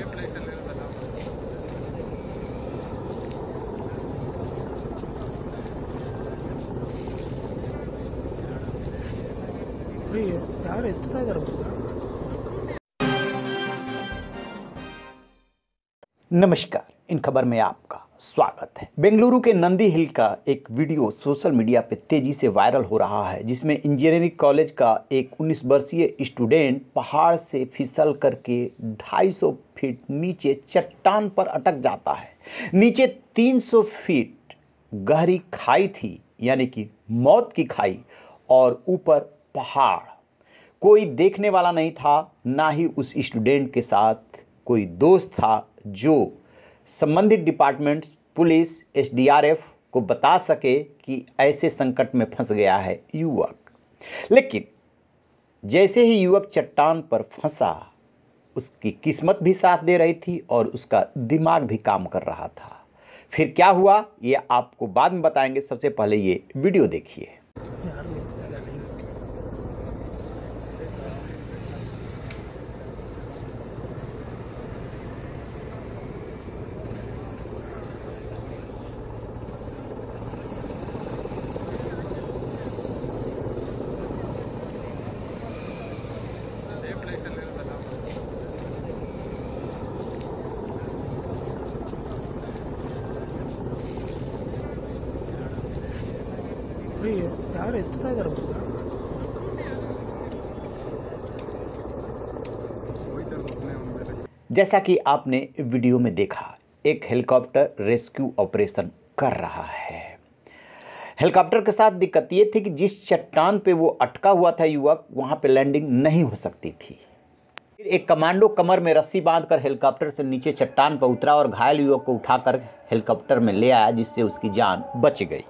नमस्कार इन खबर में आपका स्वागत है बेंगलुरु के नंदी हिल का एक वीडियो सोशल मीडिया पर तेज़ी से वायरल हो रहा है जिसमें इंजीनियरिंग कॉलेज का एक 19 वर्षीय स्टूडेंट पहाड़ से फिसल करके 250 फीट नीचे चट्टान पर अटक जाता है नीचे 300 फीट गहरी खाई थी यानी कि मौत की खाई और ऊपर पहाड़ कोई देखने वाला नहीं था ना ही उस स्टूडेंट के साथ कोई दोस्त था जो संबंधित डिपार्टमेंट्स पुलिस एसडीआरएफ को बता सके कि ऐसे संकट में फंस गया है युवक लेकिन जैसे ही युवक चट्टान पर फंसा उसकी किस्मत भी साथ दे रही थी और उसका दिमाग भी काम कर रहा था फिर क्या हुआ ये आपको बाद में बताएंगे सबसे पहले ये वीडियो देखिए जैसा कि आपने वीडियो में देखा एक हेलीकॉप्टर रेस्क्यू ऑपरेशन कर रहा है हेलीकॉप्टर के साथ दिक्कत ये थी कि जिस चट्टान पे वो अटका हुआ था युवक वहाँ पे लैंडिंग नहीं हो सकती थी फिर एक कमांडो कमर में रस्सी बांधकर हेलीकॉप्टर से नीचे चट्टान पर उतरा और घायल युवक को उठाकर हेलीकॉप्टर में ले आया जिससे उसकी जान बच गई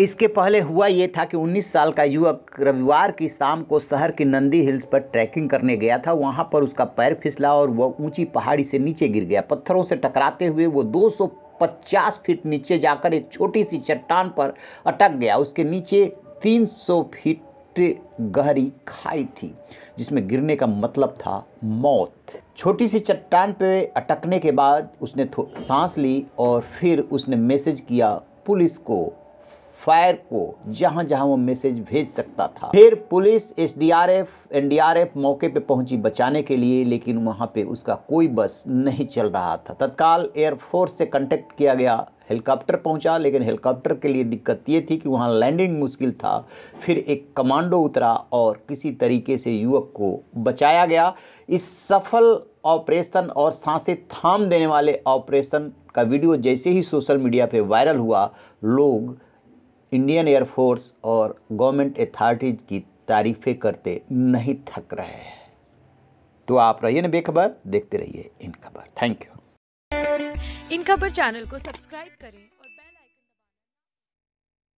इसके पहले हुआ ये था कि 19 साल का युवक रविवार की शाम को शहर के नंदी हिल्स पर ट्रैकिंग करने गया था वहाँ पर उसका पैर फिसला और वह ऊंची पहाड़ी से नीचे गिर गया पत्थरों से टकराते हुए वो 250 फीट नीचे जाकर एक छोटी सी चट्टान पर अटक गया उसके नीचे 300 फीट गहरी खाई थी जिसमें गिरने का मतलब था मौत छोटी सी चट्टान पर अटकने के बाद उसने सांस ली और फिर उसने मैसेज किया पुलिस को फायर को जहां जहां वो मैसेज भेज सकता था फिर पुलिस एसडीआरएफ एनडीआरएफ मौके पे पहुंची बचाने के लिए लेकिन वहां पे उसका कोई बस नहीं चल रहा था तत्काल एयरफोर्स से कांटेक्ट किया गया हेलीकॉप्टर पहुंचा लेकिन हेलीकॉप्टर के लिए दिक्कत ये थी कि वहाँ लैंडिंग मुश्किल था फिर एक कमांडो उतरा और किसी तरीके से युवक को बचाया गया इस सफल ऑपरेशन और सांसें थाम देने वाले ऑपरेशन का वीडियो जैसे ही सोशल मीडिया पे वायरल हुआ लोग इंडियन एयरफोर्स और गवर्नमेंट अथॉरिटीज़ की तारीफ़ें करते नहीं थक रहे हैं तो आप रहिए ना बेखबर देखते रहिए इन खबर थैंक यू इन खबर चैनल को सब्सक्राइब करें